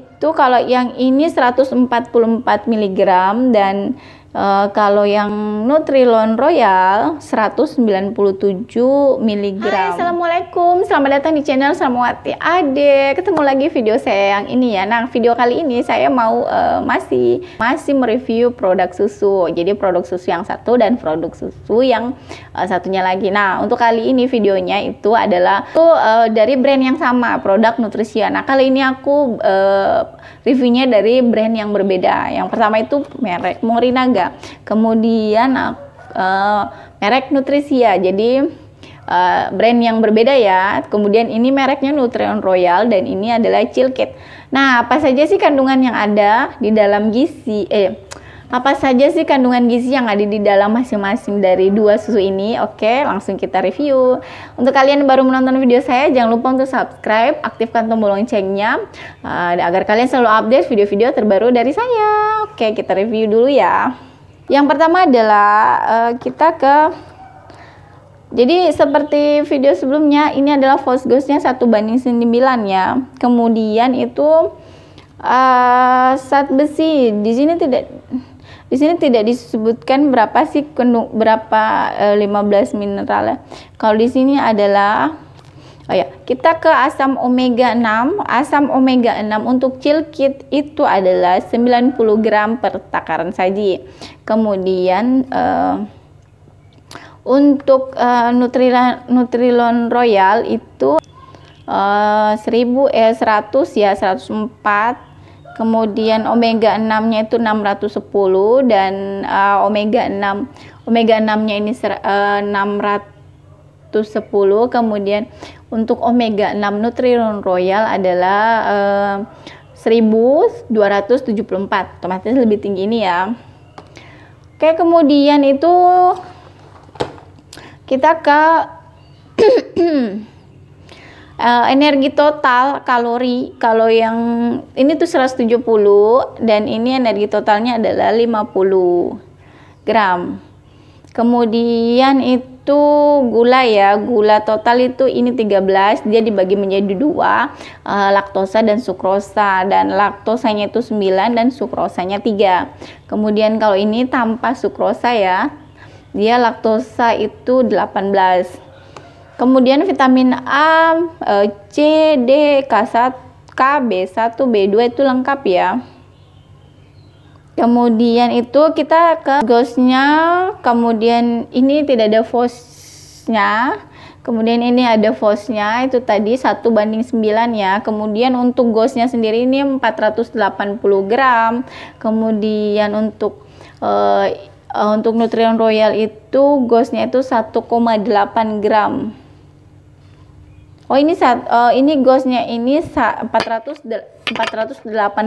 itu kalau yang ini 144 mg dan Uh, kalau yang Nutrilon Royal 197 mg. Hai, Assalamualaikum. Selamat datang di channel Salmawati Ade. Ketemu lagi video saya yang ini ya. Nah, video kali ini saya mau uh, masih masih mereview produk susu. Jadi produk susu yang satu dan produk susu yang uh, satunya lagi. Nah, untuk kali ini videonya itu adalah itu uh, dari brand yang sama, produk Nutrision. Nah, kali ini aku uh, reviewnya dari brand yang berbeda. Yang pertama itu merek Morinaga Kemudian uh, merek Nutrisia. Jadi uh, brand yang berbeda ya. Kemudian ini mereknya Nutrion Royal dan ini adalah Chilkit. Nah, apa saja sih kandungan yang ada di dalam gizi eh apa saja sih kandungan gizi yang ada di dalam masing-masing dari dua susu ini? Oke, langsung kita review. Untuk kalian yang baru menonton video saya, jangan lupa untuk subscribe, aktifkan tombol loncengnya uh, agar kalian selalu update video-video terbaru dari saya. Oke, kita review dulu ya. Yang pertama adalah uh, kita ke jadi seperti video sebelumnya ini adalah false ghostnya satu banding 9 ya. Kemudian itu uh, zat besi di sini tidak di sini tidak disebutkan berapa sih berapa uh, eh, 15 mineral. Ya. Kalau di sini adalah kita ke asam omega 6. Asam omega 6 untuk cilkit itu adalah 90 gram per takaran saji. Kemudian uh, untuk uh, eh, Nutrilon, Nutrilon Royal itu uh, 1000 eh 100 eh, ya 104 kemudian omega 6 nya itu 610 dan uh, omega 6 omega 6 nya ini ser, uh, 600 110 kemudian untuk omega 6 Nutriron Royal adalah eh, 1274 otomatis lebih tinggi ini ya oke kemudian itu kita ke eh, energi total kalori kalau yang ini tuh 170 dan ini energi totalnya adalah 50 gram kemudian itu gula ya gula total itu ini 13 dia dibagi menjadi dua eh, laktosa dan sukrosa dan laktosanya itu 9 dan sukrosanya 3 kemudian kalau ini tanpa sukrosa ya dia laktosa itu 18 Kemudian vitamin A, eh, C, D, K1, K, B1, B2 itu lengkap ya. Kemudian itu kita ke ghostnya, kemudian ini tidak ada fosnya, kemudian ini ada fosnya, itu tadi 1 banding 9 ya. Kemudian untuk ghostnya sendiri ini 480 gram, kemudian untuk uh, untuk nutrien royal itu ghostnya itu 1,8 gram. Oh ini saat uh, ini gosnya ini 400 480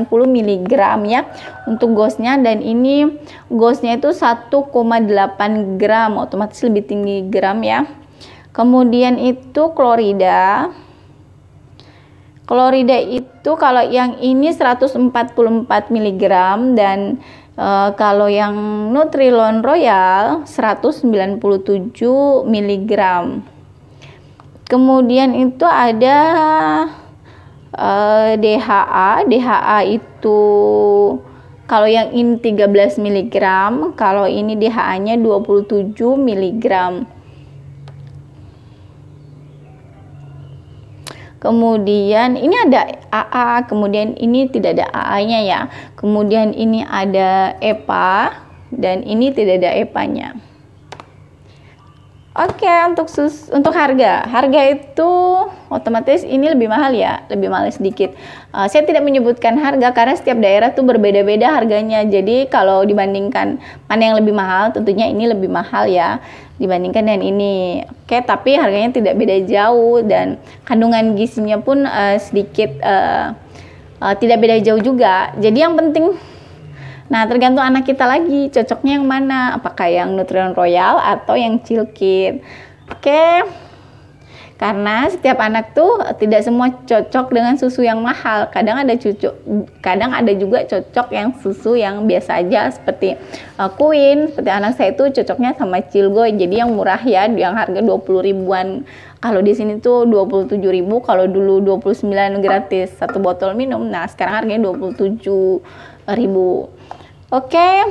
mg ya untuk gosnya dan ini gosnya itu 1,8 gram otomatis lebih tinggi gram ya. Kemudian itu klorida. Klorida itu kalau yang ini 144 mg dan Uh, kalau yang Nutrilon Royal 197 miligram. Kemudian itu ada uh, eh, DHA. DHA itu kalau yang ini 13 mg, kalau ini DHA-nya 27 mg. Kemudian ini ada AA, kemudian ini tidak ada AA-nya ya. Kemudian ini ada EPA dan ini tidak ada EPA-nya. Oke, okay, untuk sus untuk harga. Harga itu otomatis ini lebih mahal ya, lebih mahal sedikit. Uh, saya tidak menyebutkan harga karena setiap daerah tuh berbeda-beda harganya. Jadi kalau dibandingkan mana yang lebih mahal, tentunya ini lebih mahal ya dibandingkan dengan ini. Oke, okay, tapi harganya tidak beda jauh dan kandungan gizinya pun uh, sedikit uh, uh, tidak beda jauh juga. Jadi yang penting Nah, tergantung anak kita lagi, cocoknya yang mana, apakah yang Nutrion Royal atau yang Chill Kid. Oke, okay karena setiap anak tuh tidak semua cocok dengan susu yang mahal kadang ada cucu kadang ada juga cocok yang susu yang biasa aja seperti uh, eh, Queen seperti anak saya itu cocoknya sama Cilgo jadi yang murah ya yang harga 20 ribuan kalau di sini tuh 27 ribu kalau dulu 29 gratis satu botol minum nah sekarang harganya 27 ribu oke okay.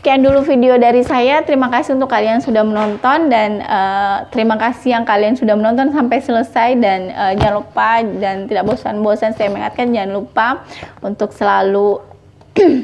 Sekian dulu video dari saya. Terima kasih untuk kalian yang sudah menonton dan uh, terima kasih yang kalian sudah menonton sampai selesai dan uh, jangan lupa dan tidak bosan-bosan saya mengingatkan jangan lupa untuk selalu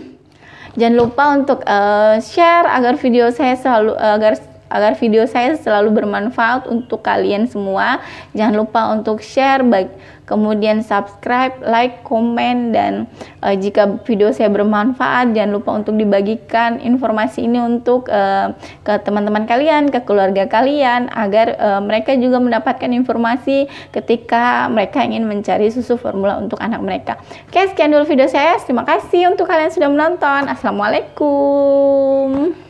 jangan lupa untuk uh, share agar video saya selalu uh, agar agar video saya selalu bermanfaat untuk kalian semua. Jangan lupa untuk share, baik, kemudian subscribe, like, komen, dan e, jika video saya bermanfaat, jangan lupa untuk dibagikan informasi ini untuk e, ke teman-teman kalian, ke keluarga kalian, agar e, mereka juga mendapatkan informasi ketika mereka ingin mencari susu formula untuk anak mereka. Oke, sekian dulu video saya. Terima kasih untuk kalian sudah menonton. Assalamualaikum.